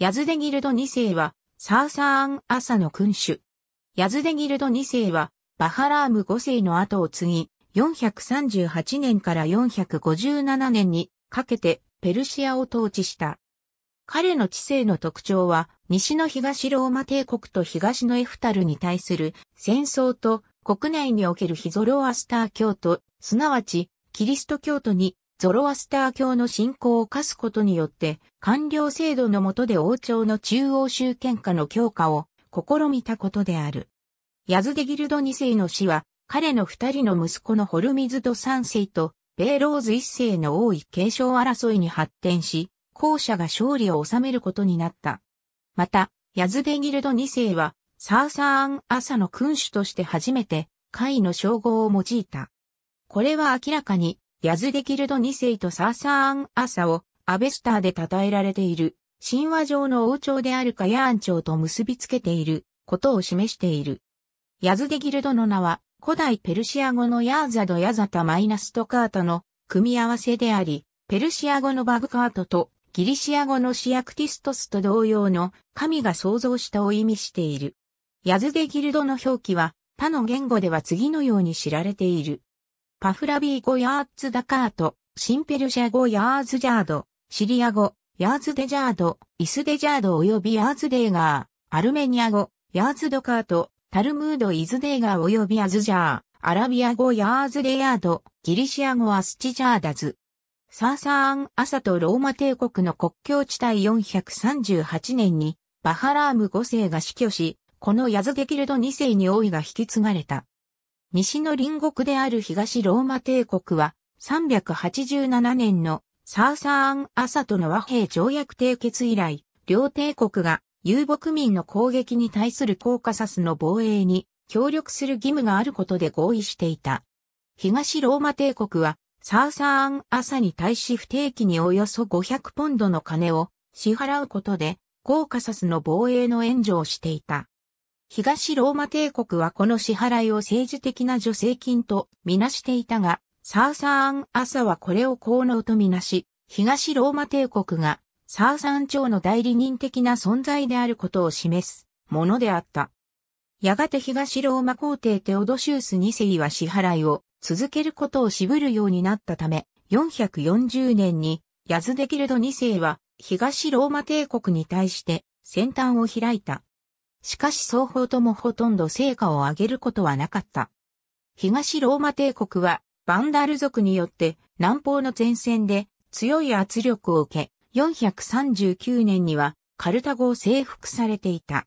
ヤズデギルド2世は、サーサーン・アサの君主。ヤズデギルド2世は、バハラーム5世の後を継ぎ、438年から457年にかけてペルシアを統治した。彼の知性の特徴は、西の東ローマ帝国と東のエフタルに対する戦争と国内におけるヒゾロアスター教徒、すなわちキリスト教徒にゾロアスター教の信仰を課すことによって、官僚制度の下で王朝の中央集権下の強化を試みたことである。ヤズデギルド2世の死は、彼の二人の息子のホルミズド3世と、ベーローズ1世の王位継承争いに発展し、後者が勝利を収めることになった。また、ヤズデギルド2世は、サーサーン・アサの君主として初めて、会の称号を用いた。これは明らかに、ヤズデキルド2世とサーサーン・アサをアベスターで称えられている、神話上の王朝であるカヤーン朝と結びつけていることを示している。ヤズデギルドの名は、古代ペルシア語のヤーザドヤザタマイナストカータの組み合わせであり、ペルシア語のバグカートとギリシア語のシアクティストスと同様の神が創造したを意味している。ヤズデギルドの表記は他の言語では次のように知られている。パフラビー語ヤーツダカート、シンペルシャ語ヤーズジャード、シリア語、ヤーズデジャード、イスデジャード及びヤーズデーガー、アルメニア語、ヤーズドカート、タルムードイズデーガー及びアズジャー、アラビア語ヤーズデヤード、ギリシア語アスチジャーダズ。サーサーン・アサとローマ帝国の国境地帯438年に、バハラーム5世が死去し、このヤズデキルド2世に王位が引き継がれた。西の隣国である東ローマ帝国は、387年のサーサーン・アサとの和平条約締結以来、両帝国が遊牧民の攻撃に対するコーカサスの防衛に協力する義務があることで合意していた。東ローマ帝国は、サーサーン・アサに対し不定期におよそ500ポンドの金を支払うことで、コーカサスの防衛の援助をしていた。東ローマ帝国はこの支払いを政治的な助成金とみなしていたが、サーサーン朝はこれを功能とみなし、東ローマ帝国がサーサーン朝の代理人的な存在であることを示すものであった。やがて東ローマ皇帝テオドシウス2世は支払いを続けることを渋るようになったため、440年にヤズデキルド2世は東ローマ帝国に対して先端を開いた。しかし双方ともほとんど成果を上げることはなかった。東ローマ帝国は、バンダル族によって南方の前線で強い圧力を受け、439年にはカルタゴを征服されていた。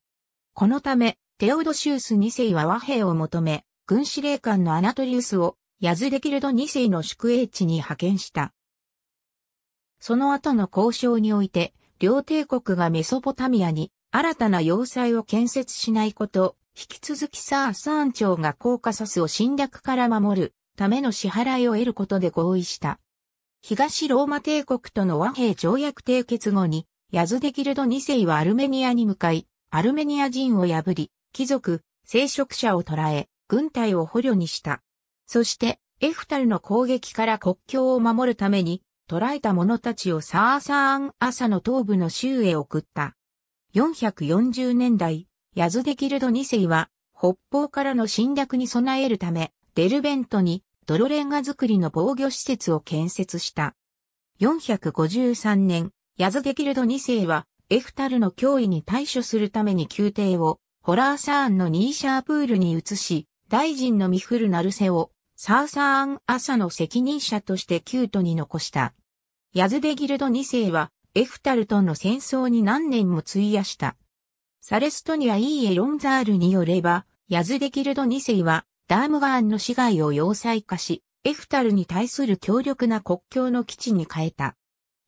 このため、テオドシウス2世は和平を求め、軍司令官のアナトリウスをヤズデキルド2世の宿営地に派遣した。その後の交渉において、両帝国がメソポタミアに新たな要塞を建設しないこと、引き続きサーサーン朝がコーカサスを侵略から守るための支払いを得ることで合意した。東ローマ帝国との和平条約締結後に、ヤズデギルド2世はアルメニアに向かい、アルメニア人を破り、貴族、聖職者を捕らえ、軍隊を捕虜にした。そして、エフタルの攻撃から国境を守るために、捕らえた者たちをサーサーン朝の東部の州へ送った。440年代、ヤズデギルド2世は、北方からの侵略に備えるため、デルベントにドロレンガ作りの防御施設を建設した。453年、ヤズデギルド2世は、エフタルの脅威に対処するために宮廷を、ホラーサーンのニーシャープールに移し、大臣のミフル・ナルセを、サーサーン・朝の責任者としてキュートに残した。ヤズデギルド2世は、エフタルとの戦争に何年も費やした。サレストニア・イーエロンザールによれば、ヤズデキルド2世は、ダームガーンの市街を要塞化し、エフタルに対する強力な国境の基地に変えた。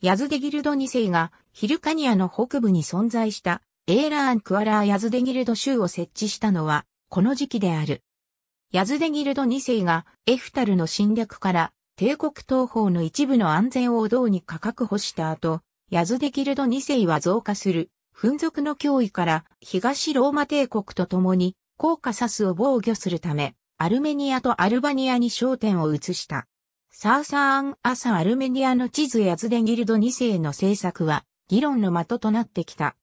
ヤズデギルド2世がヒルカニアの北部に存在したエーラーン・クアラー・ヤズデギルド州を設置したのはこの時期である。ヤズデギルド2世がエフタルの侵略から帝国東方の一部の安全をどうにか確保した後、ヤズデギルド2世は増加する、紛族の脅威から東ローマ帝国と共に、コーカサスを防御するため、アルメニアとアルバニアに焦点を移した。サーサーン・アサ・アルメニアの地図ヤズデギルド2世の政策は、議論の的となってきた。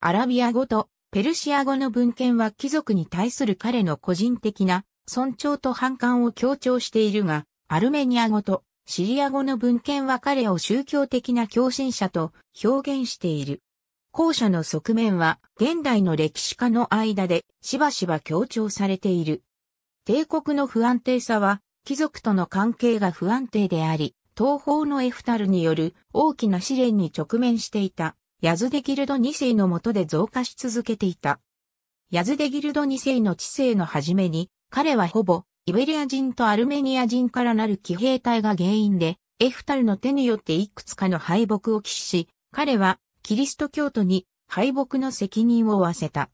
アラビア語とペルシア語の文献は貴族に対する彼の個人的な尊重と反感を強調しているが、アルメニア語とシリア語の文献は彼を宗教的な共振者と表現している。後者の側面は現代の歴史家の間でしばしば強調されている。帝国の不安定さは貴族との関係が不安定であり、東方のエフタルによる大きな試練に直面していたヤズデギルド2世の下で増加し続けていた。ヤズデギルド2世の知性の初めに彼はほぼイベリア人とアルメニア人からなる騎兵隊が原因で、エフタルの手によっていくつかの敗北を喫し、彼はキリスト教徒に敗北の責任を負わせた。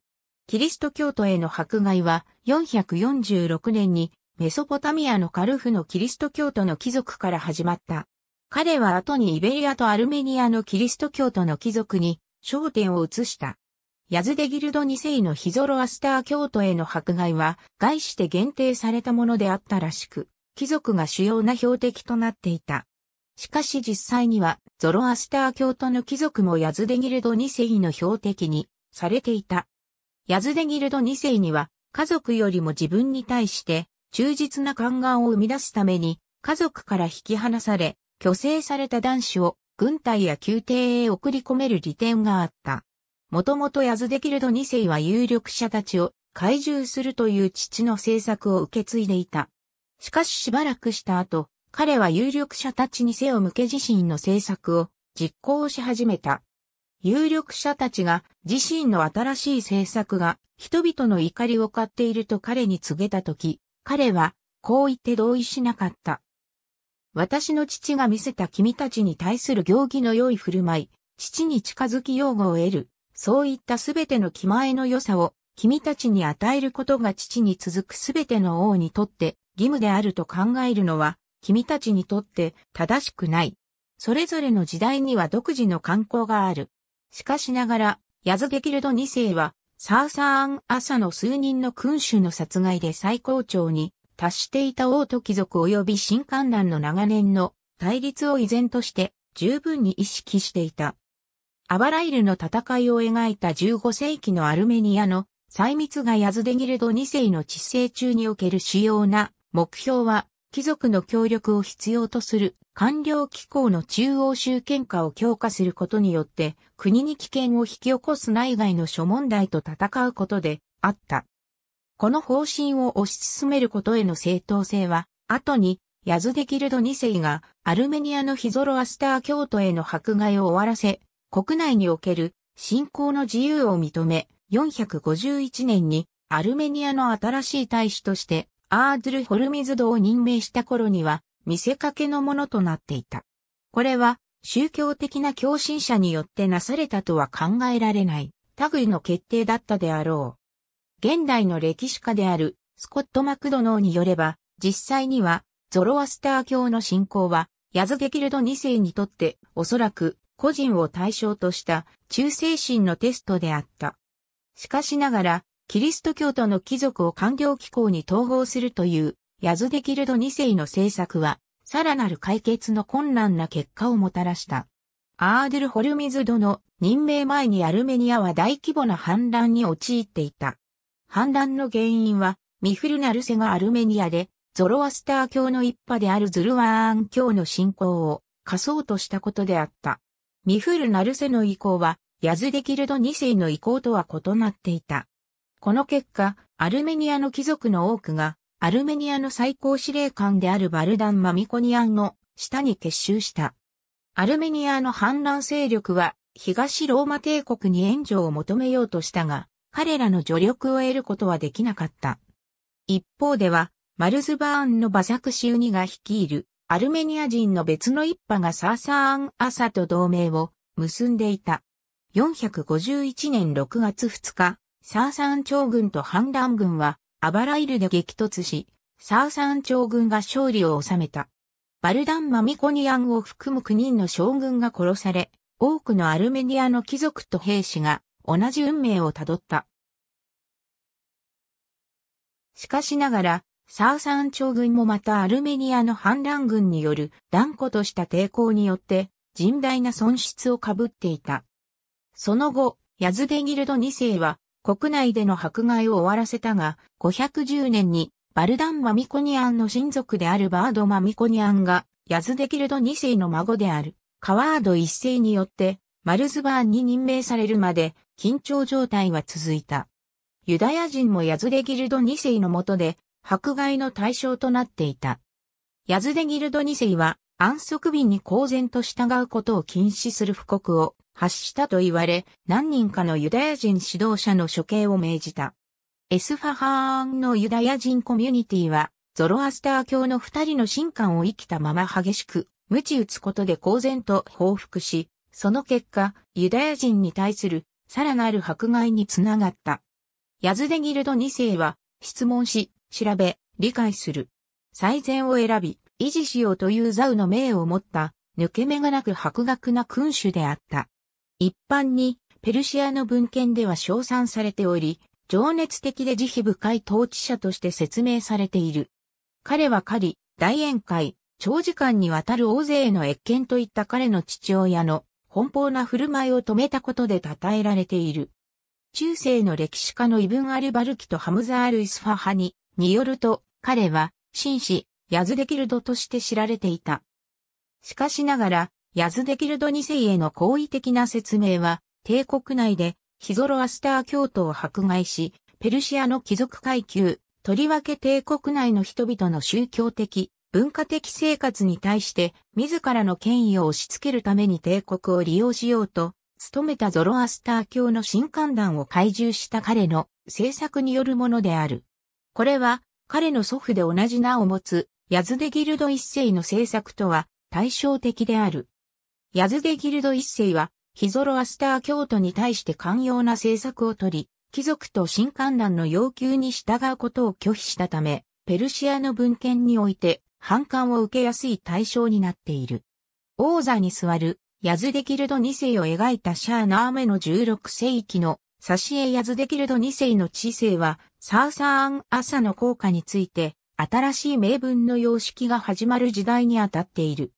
キリスト教徒への迫害は446年にメソポタミアのカルフのキリスト教徒の貴族から始まった。彼は後にイベリアとアルメニアのキリスト教徒の貴族に焦点を移した。ヤズデギルド2世のヒゾロアスター教徒への迫害は、外して限定されたものであったらしく、貴族が主要な標的となっていた。しかし実際には、ゾロアスター教徒の貴族もヤズデギルド2世の標的にされていた。ヤズデギルド2世には、家族よりも自分に対して忠実な宦官を生み出すために、家族から引き離され、虚勢された男子を軍隊や宮廷へ送り込める利点があった。もともとヤズデキルド2世は有力者たちを懐柔するという父の政策を受け継いでいた。しかししばらくした後、彼は有力者たちに背を向け自身の政策を実行し始めた。有力者たちが自身の新しい政策が人々の怒りを買っていると彼に告げたとき、彼はこう言って同意しなかった。私の父が見せた君たちに対する行儀の良い振る舞い、父に近づき擁護を得る、そういったすべての気前の良さを君たちに与えることが父に続くすべての王にとって義務であると考えるのは君たちにとって正しくない。それぞれの時代には独自の観光がある。しかしながら、ヤズゲキルド2世は、サーサーン朝の数人の君主の殺害で最高潮に達していた王と貴族及び新観覧の長年の対立を依然として十分に意識していた。アバライルの戦いを描いた15世紀のアルメニアの細密がヤズデギルド2世の治世中における主要な目標は貴族の協力を必要とする官僚機構の中央集権化を強化することによって国に危険を引き起こす内外の諸問題と戦うことであった。この方針を推し進めることへの正当性は、後にヤズデギルド2世がアルメニアのヒゾロアスター教徒への迫害を終わらせ、国内における信仰の自由を認め、451年にアルメニアの新しい大使としてアードル・ホルミズドを任命した頃には見せかけのものとなっていた。これは宗教的な共振者によってなされたとは考えられない類の決定だったであろう。現代の歴史家であるスコット・マクドノーによれば実際にはゾロアスター教の信仰はヤズゲキルド2世にとっておそらく個人を対象とした忠誠心のテストであった。しかしながら、キリスト教徒の貴族を官僚機構に統合するという、ヤズデキルド2世の政策は、さらなる解決の困難な結果をもたらした。アーデル・ホルミズドの任命前にアルメニアは大規模な反乱に陥っていた。反乱の原因は、ミフルナルセがアルメニアで、ゾロアスター教の一派であるズルワーン教の信仰を課そうとしたことであった。ミフル・ナルセの意向は、ヤズデキルド2世の意向とは異なっていた。この結果、アルメニアの貴族の多くが、アルメニアの最高司令官であるバルダン・マミコニアンの下に結集した。アルメニアの反乱勢力は、東ローマ帝国に援助を求めようとしたが、彼らの助力を得ることはできなかった。一方では、マルズバーンのバザクシウニが率いるアルメニア人の別の一派がサーサーン・アサと同盟を結んでいた。451年6月2日、サーサーン朝軍と反乱軍はアバライルで激突し、サーサーン朝軍が勝利を収めた。バルダン・マミコニアンを含む9人の将軍が殺され、多くのアルメニアの貴族と兵士が同じ運命をたどった。しかしながら、サーサン朝軍もまたアルメニアの反乱軍による断固とした抵抗によって甚大な損失を被っていた。その後、ヤズデギルド2世は国内での迫害を終わらせたが、510年にバルダン・マミコニアンの親族であるバード・マミコニアンがヤズデギルド2世の孫であるカワード1世によってマルズバーンに任命されるまで緊張状態は続いた。ユダヤ人もヤズデギルド2世の下で迫害の対象となっていた。ヤズデギルド2世は安息便に公然と従うことを禁止する布告を発したと言われ、何人かのユダヤ人指導者の処刑を命じた。エスファハーンのユダヤ人コミュニティは、ゾロアスター教の二人の神官を生きたまま激しく、鞭打つことで公然と報復し、その結果、ユダヤ人に対するさらなる迫害につながった。ヤズデギルド2世は質問し、調べ、理解する。最善を選び、維持しようというザウの命を持った、抜け目がなく博学な君主であった。一般に、ペルシアの文献では称賛されており、情熱的で慈悲深い統治者として説明されている。彼は狩り、大宴会、長時間にわたる大勢の越見といった彼の父親の奔放な振る舞いを止めたことで称えられている。中世の歴史家のイブン・アルバルキとハムザール・イスファハニによると、彼は、紳士、ヤズデキルドとして知られていた。しかしながら、ヤズデキルド2世への好意的な説明は、帝国内で、ヒゾロアスター教徒を迫害し、ペルシアの貴族階級、とりわけ帝国内の人々の宗教的、文化的生活に対して、自らの権威を押し付けるために帝国を利用しようと、努めたゾロアスター教の新観団を懐柔した彼の政策によるものである。これは彼の祖父で同じ名を持つヤズデギルド一世の政策とは対照的である。ヤズデギルド一世はヒゾロアスター教徒に対して寛容な政策をとり、貴族と新官団の要求に従うことを拒否したため、ペルシアの文献において反感を受けやすい対象になっている。王座に座るヤズデギルド二世を描いたシャーナーメの16世紀のサシエヤズデギルド二世の知性はサーサーン朝の効果について、新しい名分の様式が始まる時代にあたっている。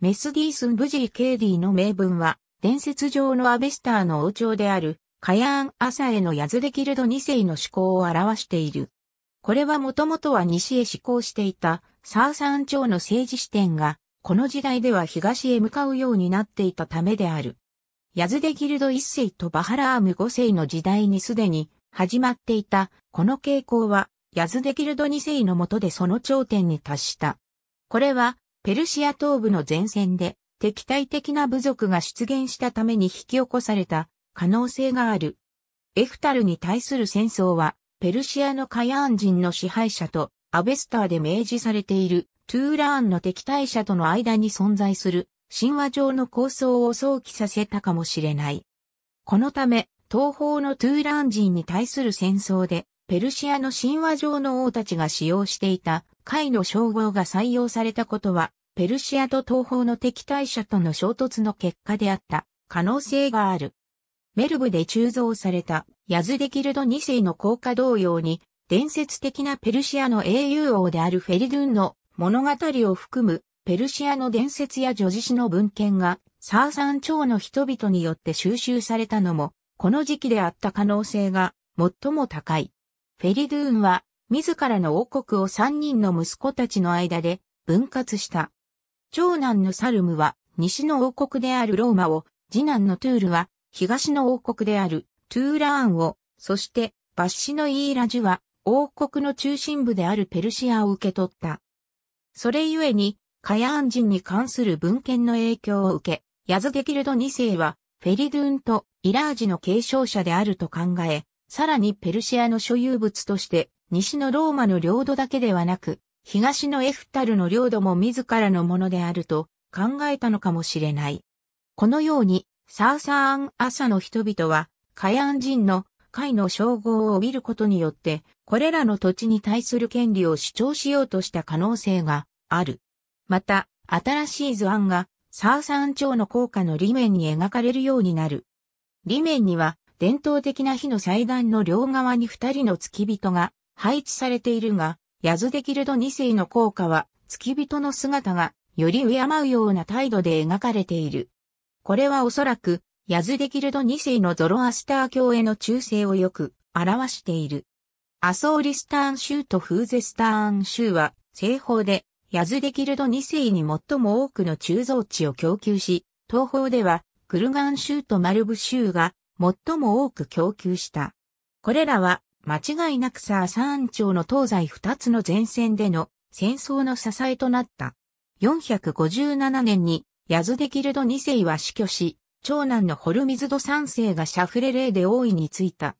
メスディースン・ブジー・ケーディの名分は、伝説上のアベスターの王朝である、カヤーン・アサへのヤズデキルド2世の思考を表している。これはもともとは西へ思考していた、サーサーン朝の政治視点が、この時代では東へ向かうようになっていたためである。ヤズデギルド1世とバハラーム5世の時代にすでに始まっていたこの傾向は、ヤズデキルド2世の下でその頂点に達した。これは、ペルシア東部の前線で、敵対的な部族が出現したために引き起こされた可能性がある。エフタルに対する戦争は、ペルシアのカヤーン人の支配者と、アベスターで明示されている、トゥーラーンの敵対者との間に存在する、神話上の構想を想起させたかもしれない。このため、東方のトゥーラーン人に対する戦争で、ペルシアの神話上の王たちが使用していた、貝の称号が採用されたことは、ペルシアと東方の敵対者との衝突の結果であった可能性がある。メルブで鋳造されたヤズデキルド2世の効果同様に、伝説的なペルシアの英雄王であるフェリドゥンの物語を含むペルシアの伝説や叙事詩の文献がサーサン朝の人々によって収集されたのも、この時期であった可能性が最も高い。フェリドゥーンは自らの王国を三人の息子たちの間で分割した。長男のサルムは西の王国であるローマを、次男のトゥールは東の王国であるトゥーラーンを、そしてバッシのイーラジュは王国の中心部であるペルシアを受け取った。それゆえに、カヤーン人に関する文献の影響を受け、ヤズゲキルド2世は、フェリドゥーンとイラージの継承者であると考え、さらにペルシアの所有物として、西のローマの領土だけではなく、東のエフタルの領土も自らのものであると考えたのかもしれない。このように、サーサーン朝の人々は、カヤン人の会の称号を帯びることによって、これらの土地に対する権利を主張しようとした可能性がある。また、新しい図案が、サーサーン朝の効果の裏面に描かれるようになる。裏面には、伝統的な火の祭壇の両側に二人の付き人が配置されているが、ヤズデキルド二世の効果は、付き人の姿が、より敬うような態度で描かれている。これはおそらく、ヤズデキルド二世のゾロアスター教への忠誠をよく表している。アソーリスターン州とフーゼスターン州は、西方で、ヤズデキルド2世に最も多くの鋳造地を供給し、東方では、クルガン州とマルブ州が最も多く供給した。これらは間違いなくサーサーン朝の東西2つの前線での戦争の支えとなった。457年にヤズデキルド2世は死去し、長男のホルミズド3世がシャフレレーで王位についた。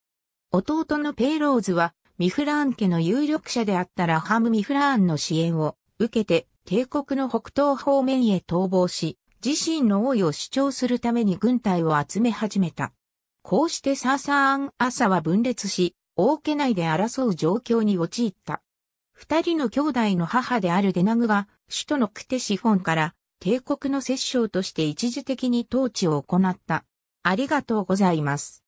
弟のペイローズはミフラーン家の有力者であったラハム・ミフラーンの支援を受けて帝国の北東方面へ逃亡し、自身の王位を主張するために軍隊を集め始めた。こうしてサーサーン朝は分裂し、王家内で争う状況に陥った。二人の兄弟の母であるデナグが、首都のクテシフォンから帝国の摂政として一時的に統治を行った。ありがとうございます。